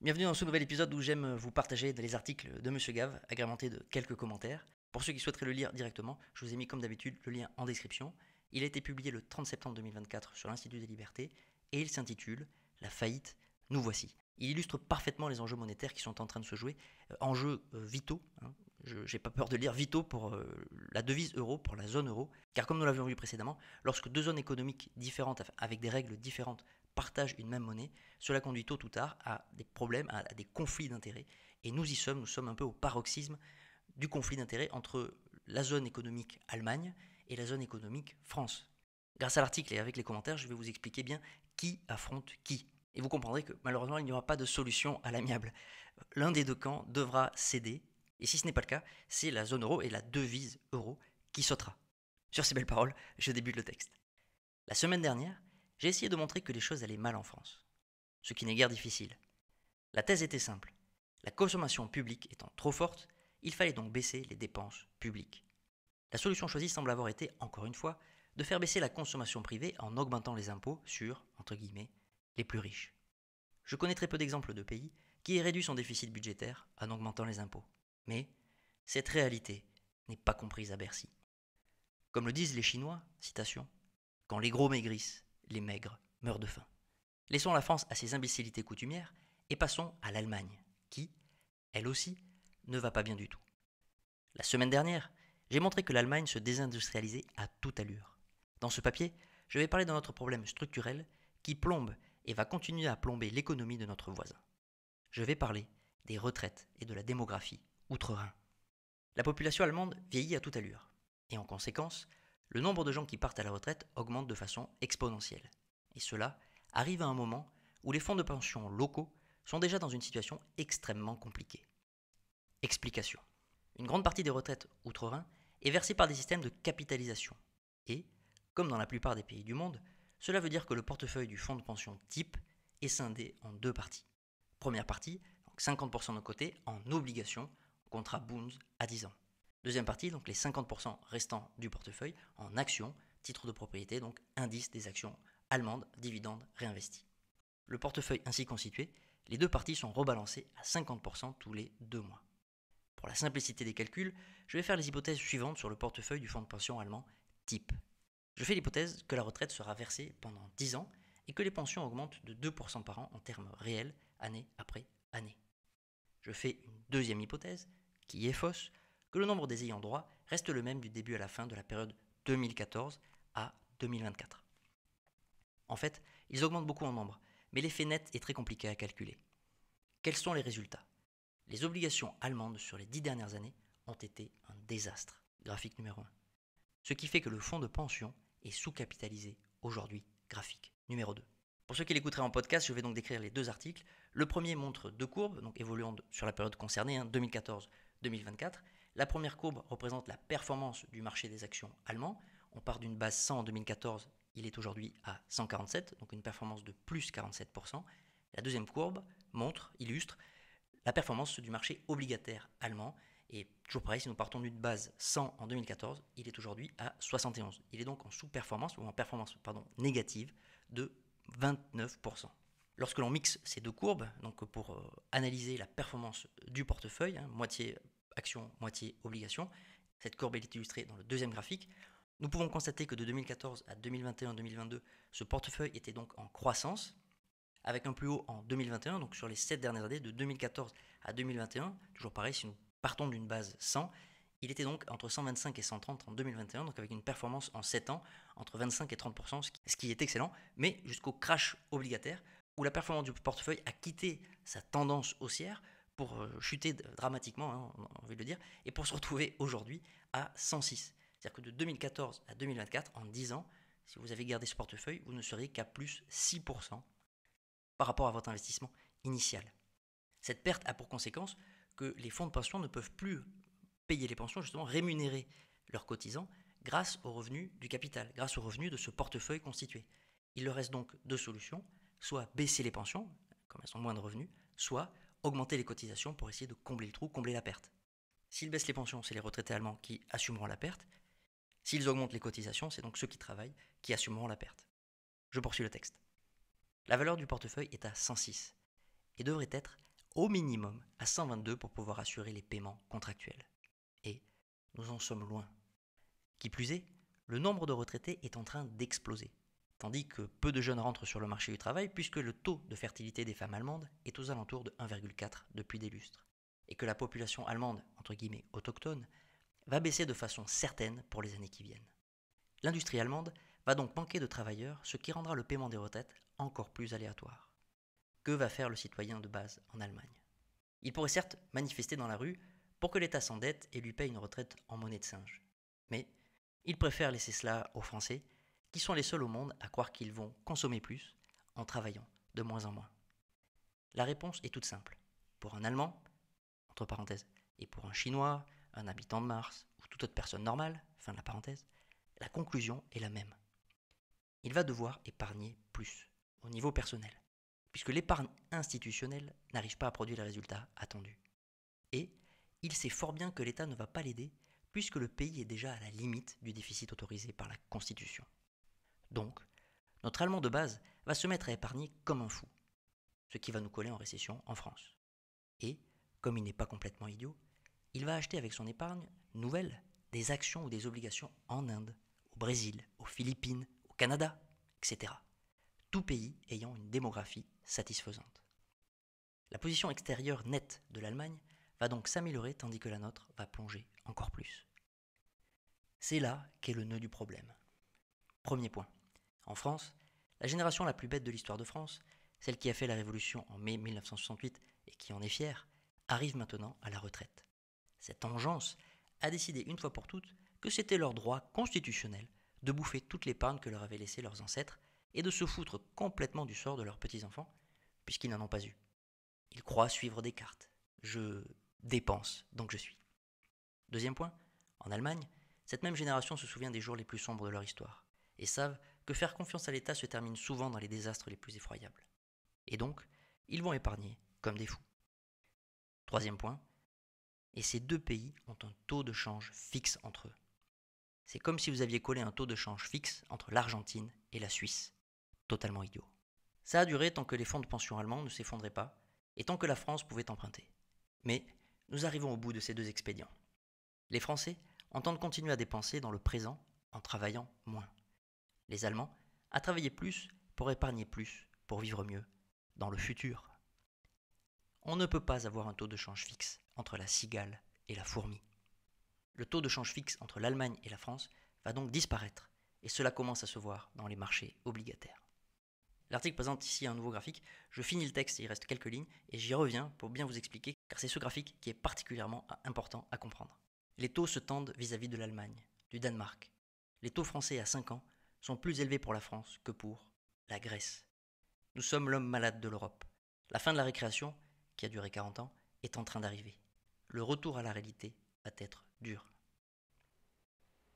Bienvenue dans ce nouvel épisode où j'aime vous partager les articles de Monsieur Gave, agrémentés de quelques commentaires. Pour ceux qui souhaiteraient le lire directement, je vous ai mis comme d'habitude le lien en description. Il a été publié le 30 septembre 2024 sur l'Institut des Libertés et il s'intitule La faillite, nous voici. Il illustre parfaitement les enjeux monétaires qui sont en train de se jouer, euh, enjeux euh, vitaux. Hein. Je n'ai pas peur de lire vitaux pour euh, la devise euro, pour la zone euro, car comme nous l'avions vu précédemment, lorsque deux zones économiques différentes avec des règles différentes partagent une même monnaie, cela conduit tôt ou tard à des problèmes, à, des conflits d'intérêts. Et nous y sommes, nous sommes un peu au paroxysme du conflit d'intérêts entre la zone économique Allemagne et la zone économique France. Grâce à l'article et avec les commentaires, je vais vous expliquer bien qui affronte qui. Et vous comprendrez que malheureusement, il n'y aura pas de solution à l'amiable. L'un des deux camps devra céder, et si ce n'est pas le cas, c'est la zone euro et la devise euro qui sautera. Sur ces belles paroles, je débute le texte. La semaine dernière, j'ai essayé de montrer que les choses allaient mal en France. Ce qui n'est guère difficile. La thèse était simple. La consommation publique étant trop forte, il fallait donc baisser les dépenses publiques. La solution choisie semble avoir été, encore une fois, de faire baisser la consommation privée en augmentant les impôts sur, entre guillemets, les plus riches. Je connais très peu d'exemples de pays qui aient réduit son déficit budgétaire en augmentant les impôts. Mais cette réalité n'est pas comprise à Bercy. Comme le disent les Chinois, citation, quand les gros maigrissent, les maigres meurent de faim. Laissons la France à ses imbécilités coutumières et passons à l'Allemagne, qui, elle aussi, ne va pas bien du tout. La semaine dernière, j'ai montré que l'Allemagne se désindustrialisait à toute allure. Dans ce papier, je vais parler de notre problème structurel qui plombe et va continuer à plomber l'économie de notre voisin. Je vais parler des retraites et de la démographie outre-Rhin. La population allemande vieillit à toute allure, et en conséquence, le nombre de gens qui partent à la retraite augmente de façon exponentielle. Et cela arrive à un moment où les fonds de pension locaux sont déjà dans une situation extrêmement compliquée. Explication. Une grande partie des retraites outre-Rhin est versée par des systèmes de capitalisation. Et, comme dans la plupart des pays du monde, cela veut dire que le portefeuille du fonds de pension type est scindé en deux parties. Première partie, donc 50% d'un côté en obligations, contrat Boons à 10 ans. Deuxième partie, donc les 50% restants du portefeuille en actions, titres de propriété, donc indice des actions allemandes, dividendes réinvestis. Le portefeuille ainsi constitué, les deux parties sont rebalancées à 50% tous les deux mois. Pour la simplicité des calculs, je vais faire les hypothèses suivantes sur le portefeuille du fonds de pension allemand type. Je fais l'hypothèse que la retraite sera versée pendant 10 ans et que les pensions augmentent de 2% par an en termes réels, année après année. Je fais une deuxième hypothèse, qui est fausse, que le nombre des ayants droit reste le même du début à la fin de la période 2014 à 2024. En fait, ils augmentent beaucoup en nombre, mais l'effet net est très compliqué à calculer. Quels sont les résultats Les obligations allemandes sur les dix dernières années ont été un désastre, graphique numéro 1. Ce qui fait que le fonds de pension est sous-capitalisé aujourd'hui, graphique numéro 2. Pour ceux qui l'écouteraient en podcast, je vais donc décrire les deux articles. Le premier montre deux courbes, donc évoluant sur la période concernée, 2014-2024, hein, la première courbe représente la performance du marché des actions allemand. On part d'une base 100 en 2014, il est aujourd'hui à 147, donc une performance de plus 47%. La deuxième courbe montre, illustre, la performance du marché obligataire allemand. Et toujours pareil, si nous partons d'une base 100 en 2014, il est aujourd'hui à 71. Il est donc en sous-performance, ou en performance pardon, négative, de 29%. Lorsque l'on mixe ces deux courbes, donc pour euh, analyser la performance du portefeuille, hein, moitié action, moitié, obligation, cette courbe est illustrée dans le deuxième graphique, nous pouvons constater que de 2014 à 2021-2022, ce portefeuille était donc en croissance, avec un plus haut en 2021, donc sur les sept dernières années, de 2014 à 2021, toujours pareil, si nous partons d'une base 100, il était donc entre 125 et 130 en 2021, donc avec une performance en 7 ans entre 25 et 30%, ce qui est excellent, mais jusqu'au crash obligataire, où la performance du portefeuille a quitté sa tendance haussière pour euh, chuter dramatiquement, hein, on a envie de le dire, et pour se retrouver aujourd'hui à 106. C'est-à-dire que de 2014 à 2024, en 10 ans, si vous avez gardé ce portefeuille, vous ne seriez qu'à plus 6% par rapport à votre investissement initial. Cette perte a pour conséquence que les fonds de pension ne peuvent plus payer les pensions, justement rémunérer leurs cotisants grâce aux revenus du capital, grâce aux revenus de ce portefeuille constitué. Il leur reste donc deux solutions, soit baisser les pensions, comme elles ont moins de revenus, soit augmenter les cotisations pour essayer de combler le trou, combler la perte. S'ils baissent les pensions, c'est les retraités allemands qui assumeront la perte. S'ils augmentent les cotisations, c'est donc ceux qui travaillent qui assumeront la perte. Je poursuis le texte. La valeur du portefeuille est à 106 et devrait être au minimum à 122 pour pouvoir assurer les paiements contractuels. Et nous en sommes loin. Qui plus est, le nombre de retraités est en train d'exploser tandis que peu de jeunes rentrent sur le marché du travail puisque le taux de fertilité des femmes allemandes est aux alentours de 1,4 depuis des lustres, et que la population allemande, entre guillemets autochtone, va baisser de façon certaine pour les années qui viennent. L'industrie allemande va donc manquer de travailleurs, ce qui rendra le paiement des retraites encore plus aléatoire. Que va faire le citoyen de base en Allemagne Il pourrait certes manifester dans la rue pour que l'État s'endette et lui paye une retraite en monnaie de singe. Mais il préfère laisser cela aux Français qui sont les seuls au monde à croire qu'ils vont consommer plus en travaillant de moins en moins La réponse est toute simple. Pour un Allemand, entre parenthèses, et pour un Chinois, un habitant de Mars ou toute autre personne normale, fin de la parenthèse, la conclusion est la même. Il va devoir épargner plus au niveau personnel, puisque l'épargne institutionnelle n'arrive pas à produire les résultats attendus. Et il sait fort bien que l'État ne va pas l'aider, puisque le pays est déjà à la limite du déficit autorisé par la Constitution. Donc, notre Allemand de base va se mettre à épargner comme un fou, ce qui va nous coller en récession en France. Et, comme il n'est pas complètement idiot, il va acheter avec son épargne nouvelle des actions ou des obligations en Inde, au Brésil, aux Philippines, au Canada, etc. Tout pays ayant une démographie satisfaisante. La position extérieure nette de l'Allemagne va donc s'améliorer tandis que la nôtre va plonger encore plus. C'est là qu'est le nœud du problème. Premier point. En France, la génération la plus bête de l'histoire de France, celle qui a fait la Révolution en mai 1968 et qui en est fière, arrive maintenant à la retraite. Cette engeance a décidé une fois pour toutes que c'était leur droit constitutionnel de bouffer toute l'épargne que leur avaient laissé leurs ancêtres et de se foutre complètement du sort de leurs petits-enfants, puisqu'ils n'en ont pas eu. Ils croient suivre des cartes. Je dépense, donc je suis. Deuxième point, en Allemagne, cette même génération se souvient des jours les plus sombres de leur histoire et savent que faire confiance à l'État se termine souvent dans les désastres les plus effroyables. Et donc, ils vont épargner, comme des fous. Troisième point, et ces deux pays ont un taux de change fixe entre eux. C'est comme si vous aviez collé un taux de change fixe entre l'Argentine et la Suisse. Totalement idiot. Ça a duré tant que les fonds de pension allemands ne s'effondraient pas, et tant que la France pouvait emprunter. Mais nous arrivons au bout de ces deux expédients. Les Français entendent continuer à dépenser dans le présent en travaillant moins les Allemands, à travailler plus pour épargner plus, pour vivre mieux, dans le futur. On ne peut pas avoir un taux de change fixe entre la cigale et la fourmi. Le taux de change fixe entre l'Allemagne et la France va donc disparaître, et cela commence à se voir dans les marchés obligataires. L'article présente ici un nouveau graphique, je finis le texte, et il reste quelques lignes, et j'y reviens pour bien vous expliquer, car c'est ce graphique qui est particulièrement important à comprendre. Les taux se tendent vis-à-vis -vis de l'Allemagne, du Danemark. Les taux français à 5 ans sont plus élevés pour la France que pour la Grèce. Nous sommes l'homme malade de l'Europe. La fin de la récréation, qui a duré 40 ans, est en train d'arriver. Le retour à la réalité va être dur.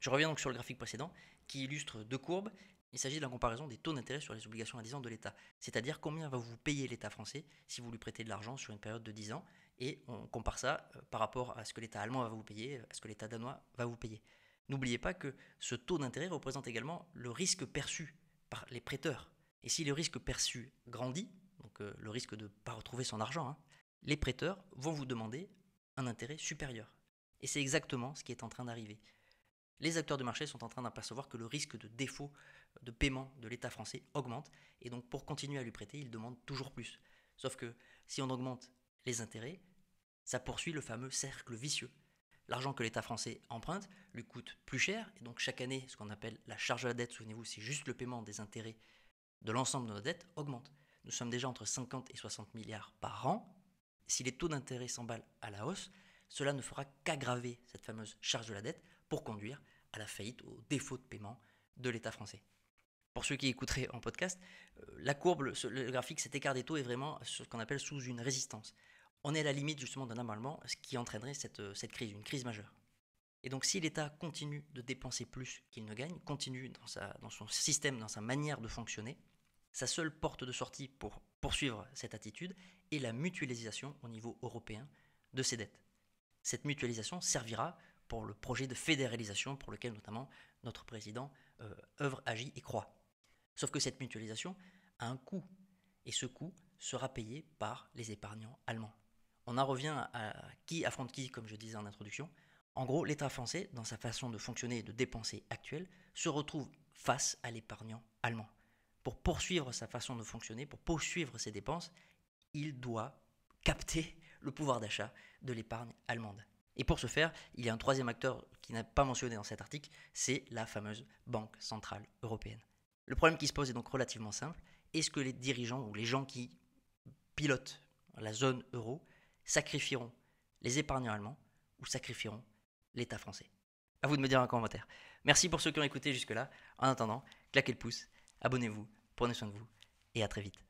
Je reviens donc sur le graphique précédent qui illustre deux courbes. Il s'agit de la comparaison des taux d'intérêt sur les obligations à 10 ans de l'État, c'est-à-dire combien va vous payer l'État français si vous lui prêtez de l'argent sur une période de 10 ans, et on compare ça euh, par rapport à ce que l'État allemand va vous payer, à ce que l'État danois va vous payer. N'oubliez pas que ce taux d'intérêt représente également le risque perçu par les prêteurs. Et si le risque perçu grandit, donc euh, le risque de ne pas retrouver son argent, hein, les prêteurs vont vous demander un intérêt supérieur. Et c'est exactement ce qui est en train d'arriver. Les acteurs de marché sont en train d'apercevoir que le risque de défaut de paiement de l'État français augmente, et donc pour continuer à lui prêter, ils demandent toujours plus. Sauf que si on augmente les intérêts, ça poursuit le fameux cercle vicieux L'argent que l'État français emprunte lui coûte plus cher, et donc chaque année, ce qu'on appelle la charge de la dette, souvenez-vous, c'est juste le paiement des intérêts de l'ensemble de nos dettes, augmente. Nous sommes déjà entre 50 et 60 milliards par an. Si les taux d'intérêt s'emballent à la hausse, cela ne fera qu'aggraver cette fameuse charge de la dette pour conduire à la faillite, au défaut de paiement de l'État français. Pour ceux qui écouteraient en podcast, euh, la courbe, le graphique, cet écart des taux est vraiment ce qu'on appelle sous une résistance on est à la limite justement d'un allemand, ce qui entraînerait euh, cette, crise, une crise majeure. Et donc si l'État continue de dépenser plus qu'il ne gagne, continue dans, son système, dans sa manière de fonctionner, sa seule porte de sortie pour poursuivre cette attitude est la mutualisation au niveau européen de ses dettes. Cette mutualisation servira pour le projet de fédéralisation pour lequel notamment notre président euh, œuvre, agit et croit. Sauf que cette mutualisation a un coût, et ce coût sera payé par les épargnants allemands on en revient à qui affronte qui, comme je disais en introduction. En gros, l'État français, dans sa façon de fonctionner et de dépenser actuelle, se retrouve face à l'épargnant allemand. Pour poursuivre sa façon de fonctionner, pour poursuivre ses dépenses, il doit capter le pouvoir d'achat de l'épargne allemande. Et pour ce faire, il y a un troisième acteur qui n'a pas mentionné dans cet article, c'est la fameuse Banque Centrale Européenne. Le problème qui se pose est donc relativement simple. Est-ce que les dirigeants ou les gens qui pilotent la zone euro sacrifieront les épargnants allemands ou sacrifieront l'État français À vous de me dire un commentaire. Merci pour ceux qui ont écouté jusque-là. En attendant, claquez le pouce, abonnez-vous, prenez soin de vous et à très vite.